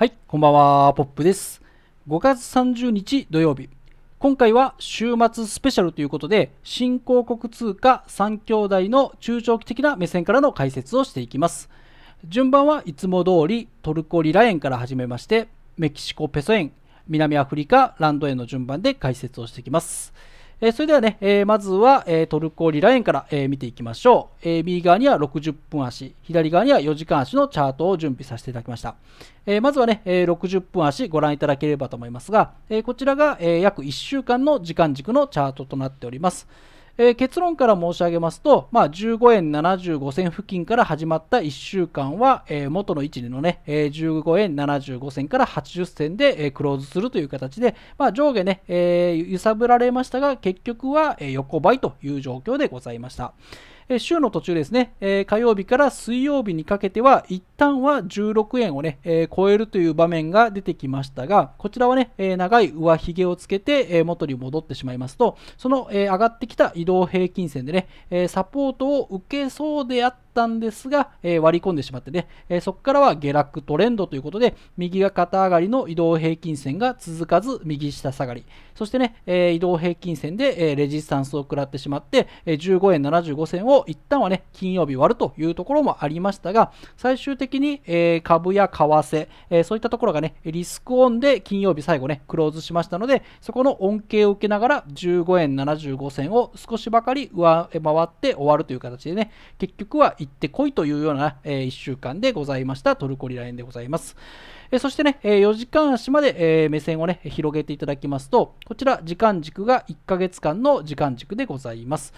はい、こんばんは、ポップです。5月30日土曜日。今回は週末スペシャルということで、新興国通貨3兄弟の中長期的な目線からの解説をしていきます。順番はいつも通りトルコリラ円から始めまして、メキシコペソ円、南アフリカランド円の順番で解説をしていきます。えそれではね、えまずは、えトルコリランから、え見ていきましょう、え右側には60分足、左側には4時間足のチャートを準備させていただきました。えまずはね、え60分足ご覧いただければと思いますが、えこちらが、え約1週間の時間軸のチャートとなっております。えー、結論から申し上げますと、まあ、15円75銭付近から始まった1週間は、えー、元の位置のね、えー、15円75銭から80銭で、えー、クローズするという形で、まあ、上下ね、えー、揺さぶられましたが、結局は、えー、横ばいという状況でございました。え週の途中ですね、え火曜日から水曜日にかけては、一旦は16円をね、え超えるという場面が出てきましたが、こちらはね、え長い上髭をつけて、え元に戻ってしまいますと、その、え上がってきた移動平均線でね、えサポートを受けそうであったったんですが、えー、割り込んでしまってね、えー、そこからは下落トレンドということで、右が肩上がりの移動平均線が続かず、右下下がり。そしてね、えー、移動平均線で、えレジスタンスを食らってしまって、え15円75銭を一旦はね、金曜日割るというところもありましたが、最終的に、え株や為替、えそういったところがね、リスクオンで金曜日最後ね、クローズしましたので、そこの恩恵を受けながら、15円75銭を少しばかり上回って終わるという形でね、結局は行ってこいというような、えー、1週間でございましたトルコリラ園でございます。えそしてね、え4時間足まで、え目線をね、広げていただきますと、こちら時間軸が1ヶ月間の時間軸でございます。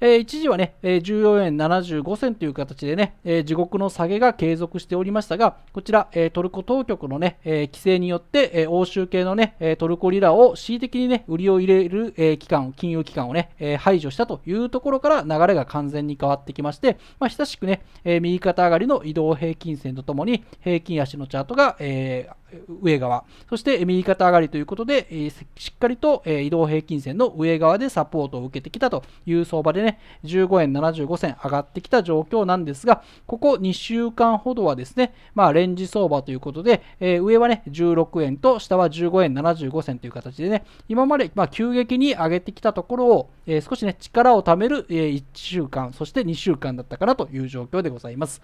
えー、一時はね、えー、14円75銭という形でね、えー、地獄の下げが継続しておりましたが、こちら、えー、トルコ当局のね、えー、規制によって、えー、欧州系のね、えー、トルコリラを恣意的にね、売りを入れる、えー、機関金融機関をね、えー、排除したというところから流れが完全に変わってきまして、まあ、久しくね、えー、右肩上がりの移動平均線とともに、平均足のチャートが、えー、上側、そして右肩上がりということで、えー、しっかりと、えー、移動平均線の上側でサポートを受けてきたという相場でね、15円75銭上がってきた状況なんですが、ここ2週間ほどはですね、まあ、レンジ相場ということで、えー、上はね、16円と下は15円75銭という形でね、今まで、まあ、急激に上げてきたところを、え少しね、力を貯める、え1週間、そして2週間だったかなという状況でございます。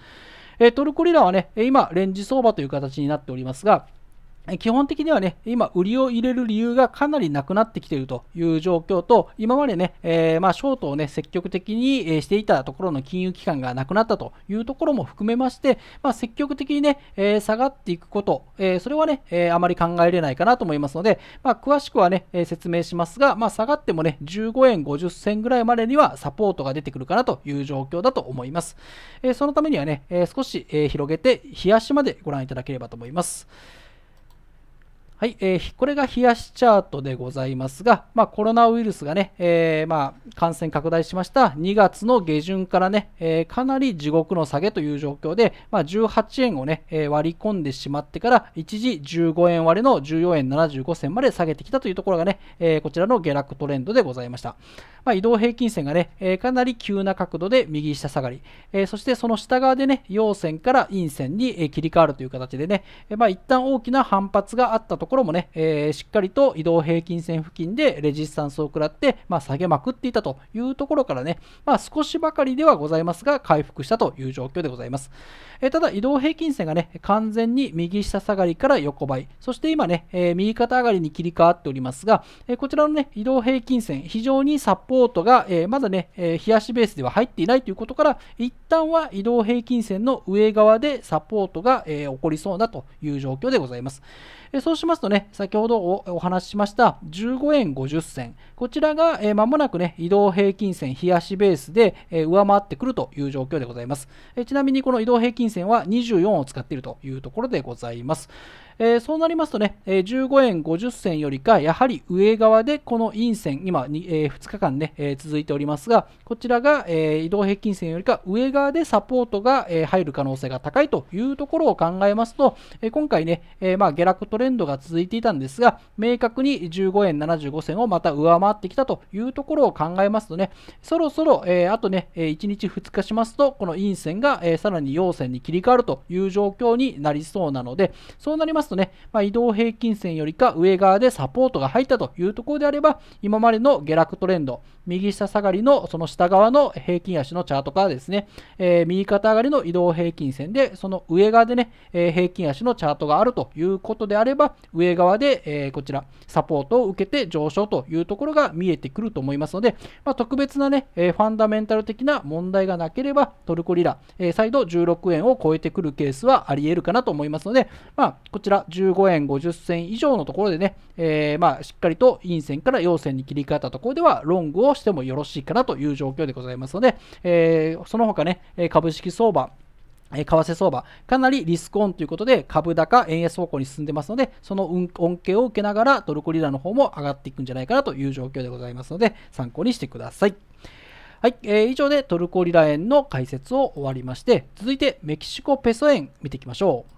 えトルコリラはね、今、レンジ相場という形になっておりますが、基本的にはね、今、売りを入れる理由がかなりなくなってきているという状況と、今までね、えー、まあショートをね、積極的にしていたところの金融機関がなくなったというところも含めまして、まあ、積極的にね、えー、下がっていくこと、えー、それはね、えあまり考えれないかなと思いますので、まあ、詳しくはね、え説明しますが、まあ、下がってもね、15円50銭ぐらいまでにはサポートが出てくるかなという状況だと思います。えそのためにはね、え少し、え広げて、冷やしまでご覧いただければと思います。はい、えー、これが冷やしチャートでございますが、まあ、コロナウイルスがね、えー、まあ、感染拡大しました2月の下旬からね、えー、かなり地獄の下げという状況で、まあ、18円をね、え割り込んでしまってから一時15円割れの14円75銭まで下げてきたというところがね、えこちらの下落トレンドでございました、ま移動平均線がね、えかなり急な角度で右下下がり、えそしてその下側でね陽線から陰線に、え切り替わるという形でね、えま一旦大きな反発があったところところもね、えー、しっかりと移動平均線付近でレジスタンスを食らって、まあ、下げまくっていたというところからね、まあ、少しばかりではございますが、回復したという状況でございます。えー、ただ、移動平均線がね、完全に右下下がりから横ばい、そして今ね、えー、右肩上がりに切り替わっておりますが、えこちらのね、移動平均線、非常にサポートが、えまだね、えー、冷やベースでは入っていないということから、一旦は移動平均線の上側でサポートが、え起こりそうだという状況でございます。えそうしますますとね、先ほどお話ししました15円50銭、こちらが、えー、もなくね、移動平均線、冷やしベースで、えー、上回ってくるという状況でございます、えー、ちなみにこの移動平均線は24を使っているというところでございます。えー、そうなりますとね、え15円50銭よりか、やはり上側でこの陰線、今に、えー、2日間ね、え続いておりますが、こちらが、え移動平均線よりか上側でサポートが、え入る可能性が高いというところを考えますと、え今回ね、えまあ、下落トレンドが続いていたんですが、明確に15円75銭をまた上回ってきたというところを考えますとね、そろそろ、えあとね、1日2日しますと、この陰線が、えさらに陽線に切り替わるという状況になりそうなので、そうなりますますとね、まあ、移動平均線よりか上側でサポートが入ったというところであれば、今までの下落トレンド、右下下がりのその下側の平均足のチャートからですね、えー、右肩上がりの移動平均線で、その上側でね、えー、平均足のチャートがあるということであれば、上側で、えー、こちら、サポートを受けて上昇というところが見えてくると思いますので、まあ、特別なね、えファンダメンタル的な問題がなければ、トルコリラ、え再度16円を超えてくるケースはあり得るかなと思いますので、まあ、こちらら15円50銭以上のところでね、えー、まあしっかりと陰線から陽線に切り替えたところではロングをしてもよろしいかなという状況でございますので、えー、その他ね、株式相場、為替相場、かなりリスクオンということで、株高、円安方向に進んでますので、その恩恵を受けながら、トルコリラの方も上がっていくんじゃないかなという状況でございますので、参考にしてください。はい、えー、以上でトルコリラ円の解説を終わりまして、続いてメキシコペソ円見ていきましょう。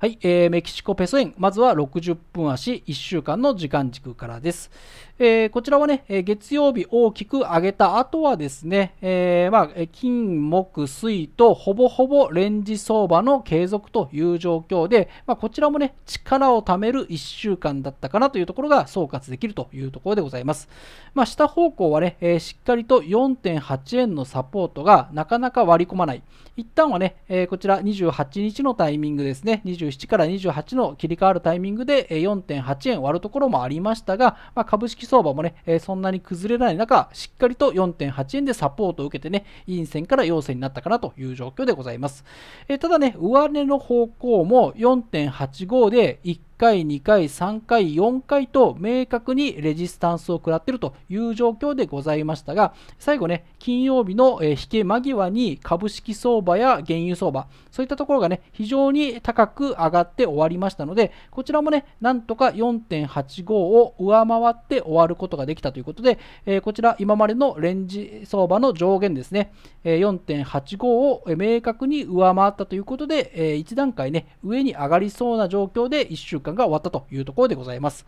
はい、えー、メキシコペソ円、まずは60分足、1週間の時間軸からです。えー、こちらはね、えー、月曜日大きく上げた後はですね、えー、まあ、金、木、水とほぼほぼレンジ相場の継続という状況で、まあ、こちらもね、力を貯める1週間だったかなというところが総括できるというところでございます。まあ、下方向はね、えしっかりと4.8円のサポートがなかなか割り込まない。一旦はね、えこちら28日のタイミングですね、27から28の切り替わるタイミングで4.8円割るところもありましたが、まあ、株式相場もね、えそんなに崩れない中、しっかりと4.8円でサポートを受けてね、陰線から陽線になったかなという状況でございます。えただね、上値の方向も4.85で1回、2回、3回、4回と明確にレジスタンスを食らっているという状況でございましたが、最後ね、金曜日の引け間際に株式相場や原油相場、そういったところがね、非常に高く上がって終わりましたので、こちらもね、なんとか4.85を上回って終わることができたということで、こちら今までのレンジ相場の上限ですね、4.85を明確に上回ったということで、1段階ね、上に上がりそうな状況で1週間間が終わったというところでございます。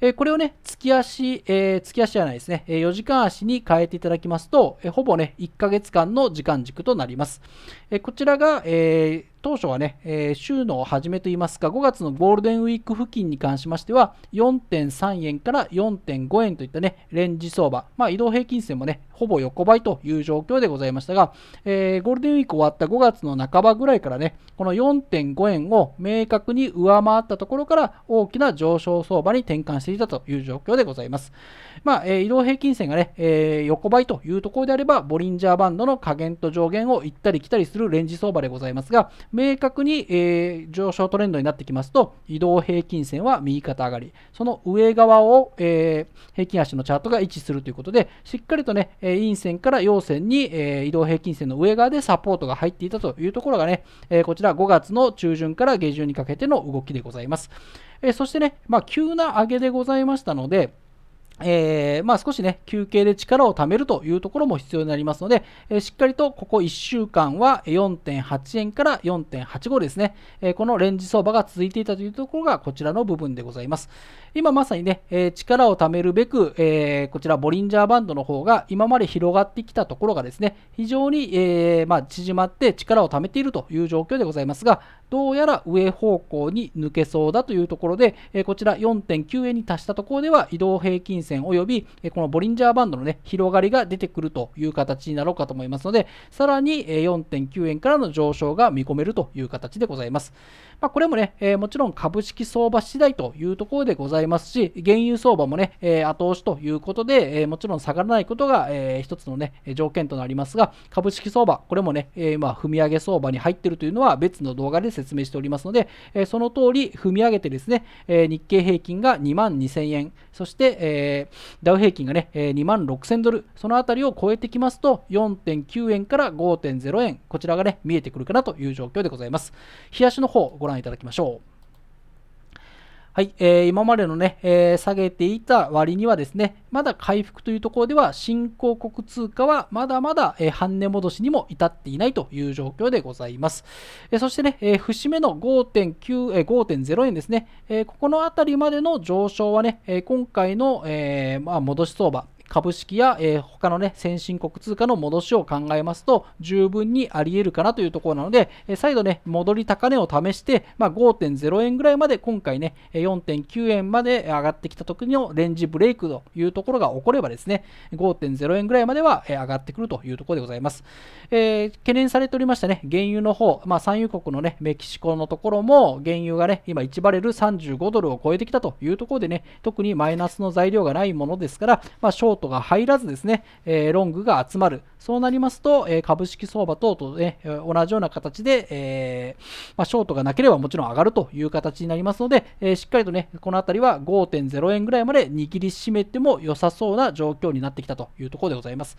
えこれをね、月足、えー、月足じゃないですね、え4時間足に変えていただきますと、えほぼね、1ヶ月間の時間軸となります。えこちらが、えー当初はね、えー、週の初めといいますか、5月のゴールデンウィーク付近に関しましては、4.3円から4.5円といったね、レンジ相場、まあ、移動平均線もね、ほぼ横ばいという状況でございましたが、えー、ゴールデンウィーク終わった5月の半ばぐらいからね、この4.5円を明確に上回ったところから大きな上昇相場に転換していたという状況でございます。まあ、えー、移動平均線がね、え横ばいというところであれば、ボリンジャーバンドの下限と上限を行ったり来たりするレンジ相場でございますが、明確に、えー、上昇トレンドになってきますと、移動平均線は右肩上がり、その上側を、えー、平均足のチャートが位置するということで、しっかりとね、陰線から陽線に、えー、移動平均線の上側でサポートが入っていたというところがね、えこちら5月の中旬から下旬にかけての動きでございます。えそしてね、まあ、急な上げでございましたので、えー、まあ、少しね、休憩で力を貯めるというところも必要になりますので、えー、しっかりとここ1週間は4.8円から4.85ですね、えー、このレンジ相場が続いていたというところがこちらの部分でございます。今まさにね、え力を貯めるべく、えこちらボリンジャーバンドの方が今まで広がってきたところがですね、非常に、えまあ、縮まって力を貯めているという状況でございますが、どうやら上方向に抜けそうだというところで、えこちら4.9円に達したところでは移動平均線及び、えこのボリンジャーバンドのね、広がりが出てくるという形になろうかと思いますので、さらに4.9円からの上昇が見込めるという形でございます。まあ、これもね、えー、もちろん株式相場次第というところでございますし、原油相場もね、えー、後押しということで、えー、もちろん下がらないことが、えー、一つのね、条件となりますが、株式相場、これもね、えー、踏み上げ相場に入っているというのは別の動画で説明しておりますので、えー、その通り踏み上げてですね、えー、日経平均が2万2000円、そして、えー、ダウ平均がね、えー、2万6000ドル、そのあたりを超えてきますと、4.9円から5.0円、こちらがね、見えてくるかなという状況でございます。やしの方、ご覧覧いただきましょう。はい、えー、今までのね、えー、下げていた割にはですね、まだ回復というところでは、新興国通貨はまだまだ、えー、半値戻しにも至っていないという状況でございます。えー、そしてね、え節目の5.9、え5.0円ですね、えここのあたりまでの上昇はね、え今回の、えまあ、戻し相場、株式や、えー、他のね、先進国通貨の戻しを考えますと、十分にあり得るかなというところなので、えー、再度ね、戻り高値を試して、まあ、5.0円ぐらいまで、今回ね、4.9円まで上がってきた時のレンジブレイクというところが起こればですね、5.0円ぐらいまでは、上がってくるというところでございます。えー、懸念されておりましたね、原油の方、まあ、産油国のね、メキシコのところも、原油がね、今1バレル35ドルを超えてきたというところでね、特にマイナスの材料がないものですから、まあ、ートが入らずですね、えー、ロングが集まる。そうなりますと、えー、株式相場等とね、同じような形で、えー、まあ、ショートがなければもちろん上がるという形になりますので、えー、しっかりとね、このあたりは5.0円ぐらいまで握りしめても良さそうな状況になってきたというところでございます。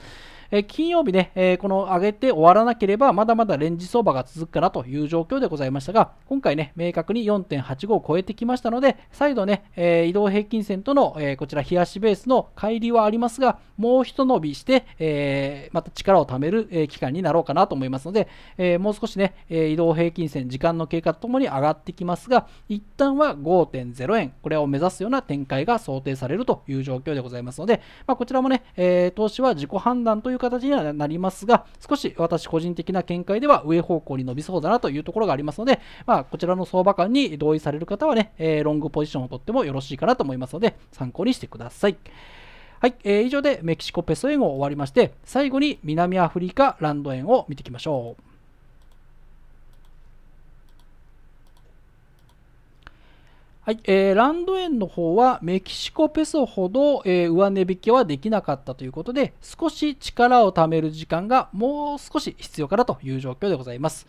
え金曜日ね、えこの上げて終わらなければ、まだまだレンジ相場が続くかなという状況でございましたが、今回ね、明確に4.85を超えてきましたので、再度ね、え移動平均線との、えこちら、冷やしベースの乖離はありますますが、もう一伸びして、えー、また力を貯める、え期間になろうかなと思いますので、えもう少しね、え移動平均線、時間の経過とともに上がってきますが、一旦は5.0円、これを目指すような展開が想定されるという状況でございますので、まあ、こちらもね、え投資は自己判断という形にはなりますが、少し私個人的な見解では上方向に伸びそうだなというところがありますので、まあ、こちらの相場感に同意される方はね、えロングポジションをとってもよろしいかなと思いますので、参考にしてください。はい、えー、以上でメキシコペソ円を終わりまして、最後に南アフリカランド円を見ていきましょう。はい、えー、ランド円の方はメキシコペソほど、えー、上値引きはできなかったということで、少し力を貯める時間がもう少し必要かなという状況でございます。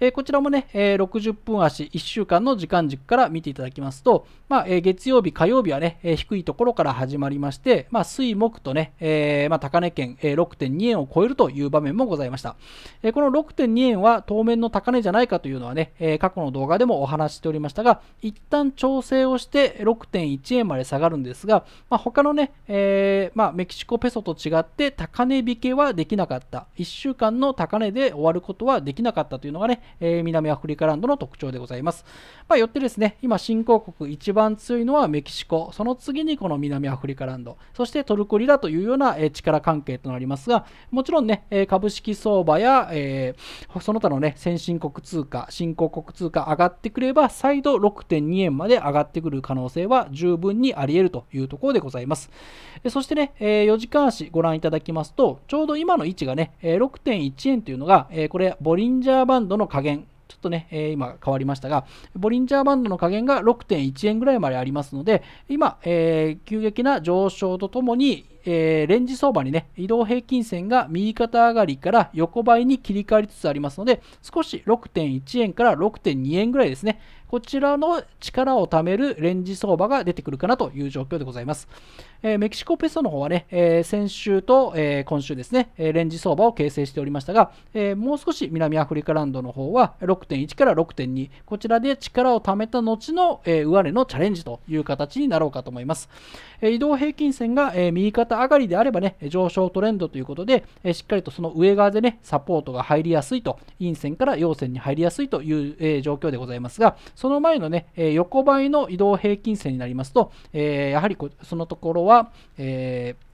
えー、こちらもね、え60分足1週間の時間軸から見ていただきますと、まあ、え月曜日、火曜日はね、え低いところから始まりまして、まあ、水木とね、えまあ、高値圏、え6.2円を超えるという場面もございました。えこの6.2円は当面の高値じゃないかというのはね、え過去の動画でもお話しておりましたが、一旦調調整をして6.1円まで下がるんですが、まあ、他のね、えー、まあ、メキシコペソと違って高値引けはできなかった。1週間の高値で終わることはできなかったというのがね、えー、南アフリカランドの特徴でございます。まあ、よってですね、今新興国一番強いのはメキシコ、その次にこの南アフリカランド、そしてトルコリラというような、え力関係となりますが、もちろんね、え株式相場や、えー、その他のね、先進国通貨、新興国通貨上がってくれば、再度6.2円まで上がってくる可能性は十分にあり得るというところでございます。そしてね、4時間足ご覧いただきますと、ちょうど今の位置がね、6.1円というのが、これ、ボリンジャーバンドの下限ちょっとね、えー、今変わりましたが、ボリンジャーバンドの加減が6.1円ぐらいまでありますので、今、えー、急激な上昇とともに、えー、レンジ相場にね、移動平均線が右肩上がりから横ばいに切り替わりつつありますので、少し6.1円から6.2円ぐらいですね、こちらの力を貯めるレンジ相場が出てくるかなという状況でございます。えー、メキシコペソの方はね、えー、先週と、えー、今週ですね、えレンジ相場を形成しておりましたが、えもう少し南アフリカランドの方は6.1から6.2、こちらで力を貯めた後の、え上値のチャレンジという形になろうかと思います。え移動平均線が、え右肩上がりであればね、上昇トレンドということで、えしっかりとその上側でね、サポートが入りやすいと、陰線から陽線に入りやすいという、え状況でございますが、その前のね、え横ばいの移動平均線になりますと、えやはりそのところは、えー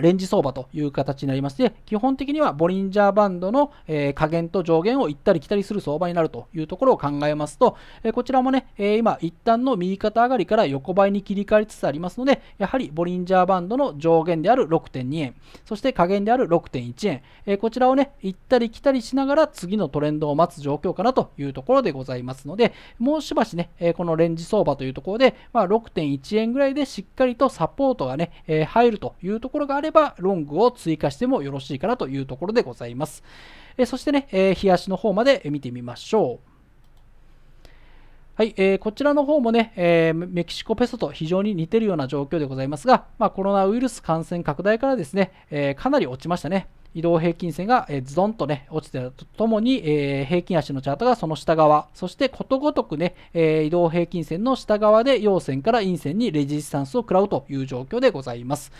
レンジ相場という形になりまして、基本的にはボリンジャーバンドの、え下限と上限を行ったり来たりする相場になるというところを考えますと、えこちらもね、え今一旦の右肩上がりから横ばいに切り替わりつつありますので、やはりボリンジャーバンドの上限である6.2円、そして下限である6.1円、えこちらをね、行ったり来たりしながら次のトレンドを待つ状況かなというところでございますので、もうしばしね、えこのレンジ相場というところで、まあ、6.1円ぐらいでしっかりとサポートがね、え入るというところがあれれば、ロングを追加してもよろしいかなというところでございます。えそしてね、えー、冷やしの方まで見てみましょう。はい、えー、こちらの方もね、えー、メキシコペソと非常に似てるような状況でございますが、まあ、コロナウイルス感染拡大からですね、えー、かなり落ちましたね。移動平均線が、えズドンとね、落ちてるとともに、えー、平均足のチャートがその下側、そしてことごとくね、えー、移動平均線の下側で陽線から陰線にレジスタンスを食らうという状況でございます。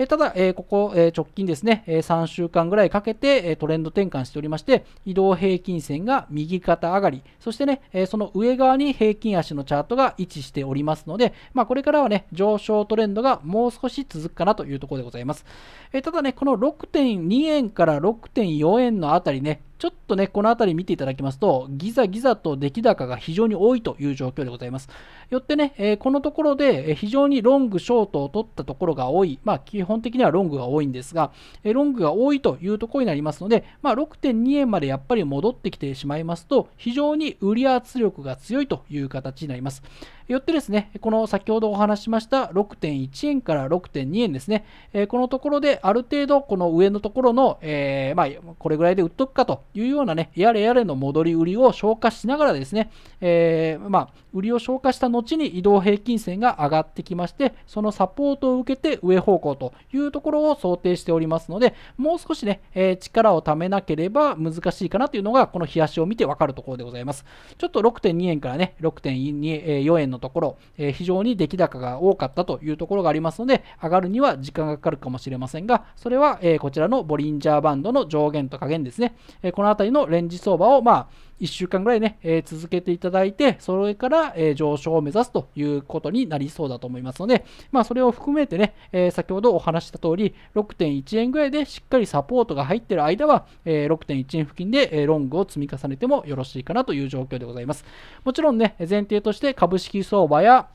えただ、えここ、え直近ですね、え3週間ぐらいかけて、えトレンド転換しておりまして、移動平均線が右肩上がり、そしてね、えその上側に平均足のチャートが位置しておりますので、まあ、これからはね、上昇トレンドがもう少し続くかなというところでございます。えただね、この6.2円から6.4円のあたりね、ちょっとね、この辺り見ていただきますと、ギザギザと出来高が非常に多いという状況でございます。よってね、えー、このところで非常にロング、ショートを取ったところが多い、まあ、基本的にはロングが多いんですが、えー、ロングが多いというところになりますので、まあ、6.2円までやっぱり戻ってきてしまいますと、非常に売り圧力が強いという形になります。よってですね、この先ほどお話しました6.1円から6.2円ですね、えー、このところである程度、この上のところの、えー、まあ、これぐらいで売っとくかというようなね、やれやれの戻り売りを消化しながらですね、えー、まあ、売りを消化した後に移動平均線が上がってきまして、そのサポートを受けて上方向というところを想定しておりますので、もう少しね、え力をためなければ難しいかなというのが、この日足を見てわかるところでございます。ちょっと6.2円からね、6.4円ののところ、えー、非常に出来高が多かったというところがありますので、上がるには時間がかかるかもしれませんが、それは、えこちらのボリンジャーバンドの上限と下限ですね、えこのあたりのレンジ相場を、まあ、1週間ぐらいね、えー、続けていただいて、それから、えー、上昇を目指すということになりそうだと思いますので、まあ、それを含めてね、えー、先ほどお話した通り、6.1円ぐらいでしっかりサポートが入っている間は、え6.1円付近で、えロングを積み重ねてもよろしいかなという状況でございます。もちろんね、前提として株式相場や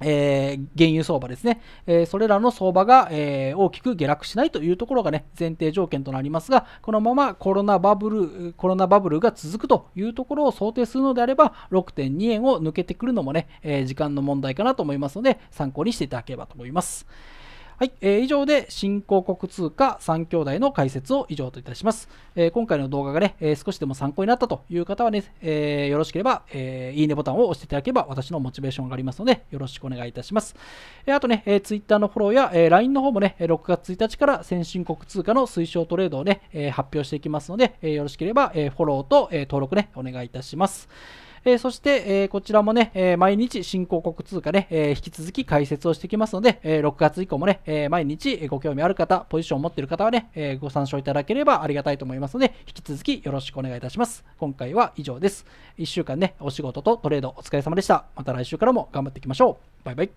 えー、原油相場ですね、えー、それらの相場が、えー、大きく下落しないというところがね前提条件となりますがこのままコロナバブルコロナバブルが続くというところを想定するのであれば6.2円を抜けてくるのもね、え時間の問題かなと思いますので参考にしていただければと思います。はい、えー、以上で新興国通貨3兄弟の解説を以上といたします。えー、今回の動画がね、えー、少しでも参考になったという方はね、えよろしければ、えいいねボタンを押していただければ私のモチベーションがありますので、よろしくお願いいたします。えあとね、え Twitter のフォローや、え LINE の方もね、6月1日から先進国通貨の推奨トレードをね、え発表していきますので、えよろしければ、えフォローと、え登録ね、お願いいたします。えそして、えこちらもね、え毎日新興国通貨で、え引き続き解説をしてきますので、え6月以降もね、え毎日ご興味ある方、ポジションを持っている方はね、えご参照いただければありがたいと思いますので、引き続きよろしくお願いいたします。今回は以上です。1週間ね、お仕事とトレードお疲れ様でした。また来週からも頑張っていきましょう。バイバイ。